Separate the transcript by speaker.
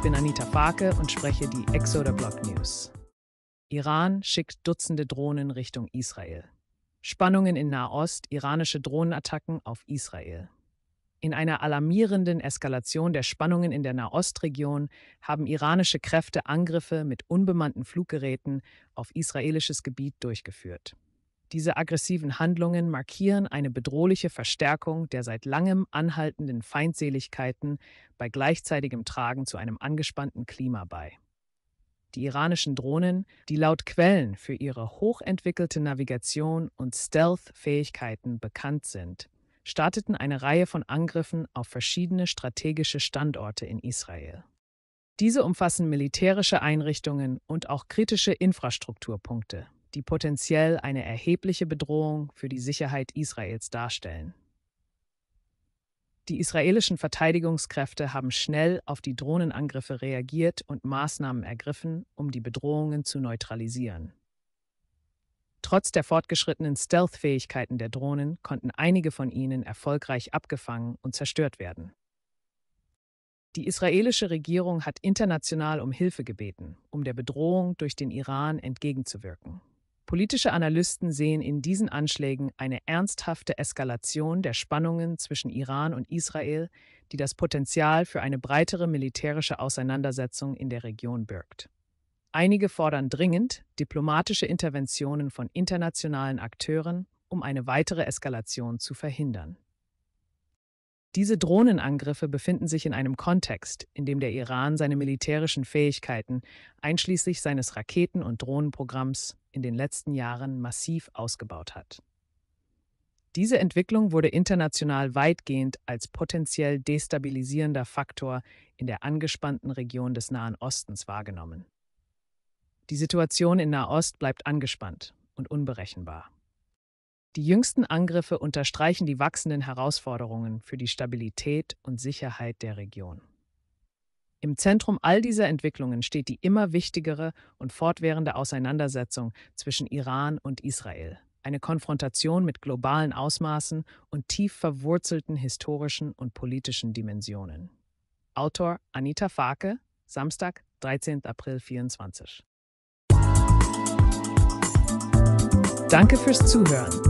Speaker 1: Ich bin Anita Farke und spreche die Exoder Block News. Iran schickt Dutzende Drohnen Richtung Israel. Spannungen in Nahost, iranische Drohnenattacken auf Israel. In einer alarmierenden Eskalation der Spannungen in der Nahostregion haben iranische Kräfte Angriffe mit unbemannten Fluggeräten auf israelisches Gebiet durchgeführt. Diese aggressiven Handlungen markieren eine bedrohliche Verstärkung der seit langem anhaltenden Feindseligkeiten bei gleichzeitigem Tragen zu einem angespannten Klima bei. Die iranischen Drohnen, die laut Quellen für ihre hochentwickelte Navigation und Stealth-Fähigkeiten bekannt sind, starteten eine Reihe von Angriffen auf verschiedene strategische Standorte in Israel. Diese umfassen militärische Einrichtungen und auch kritische Infrastrukturpunkte, die potenziell eine erhebliche Bedrohung für die Sicherheit Israels darstellen. Die israelischen Verteidigungskräfte haben schnell auf die Drohnenangriffe reagiert und Maßnahmen ergriffen, um die Bedrohungen zu neutralisieren. Trotz der fortgeschrittenen Stealth-Fähigkeiten der Drohnen konnten einige von ihnen erfolgreich abgefangen und zerstört werden. Die israelische Regierung hat international um Hilfe gebeten, um der Bedrohung durch den Iran entgegenzuwirken. Politische Analysten sehen in diesen Anschlägen eine ernsthafte Eskalation der Spannungen zwischen Iran und Israel, die das Potenzial für eine breitere militärische Auseinandersetzung in der Region birgt. Einige fordern dringend diplomatische Interventionen von internationalen Akteuren, um eine weitere Eskalation zu verhindern. Diese Drohnenangriffe befinden sich in einem Kontext, in dem der Iran seine militärischen Fähigkeiten, einschließlich seines Raketen- und Drohnenprogramms, in den letzten Jahren massiv ausgebaut hat. Diese Entwicklung wurde international weitgehend als potenziell destabilisierender Faktor in der angespannten Region des Nahen Ostens wahrgenommen. Die Situation in Nahost bleibt angespannt und unberechenbar. Die jüngsten Angriffe unterstreichen die wachsenden Herausforderungen für die Stabilität und Sicherheit der Region. Im Zentrum all dieser Entwicklungen steht die immer wichtigere und fortwährende Auseinandersetzung zwischen Iran und Israel, eine Konfrontation mit globalen Ausmaßen und tief verwurzelten historischen und politischen Dimensionen. Autor Anita Farke, Samstag, 13. April 2024. Danke fürs Zuhören.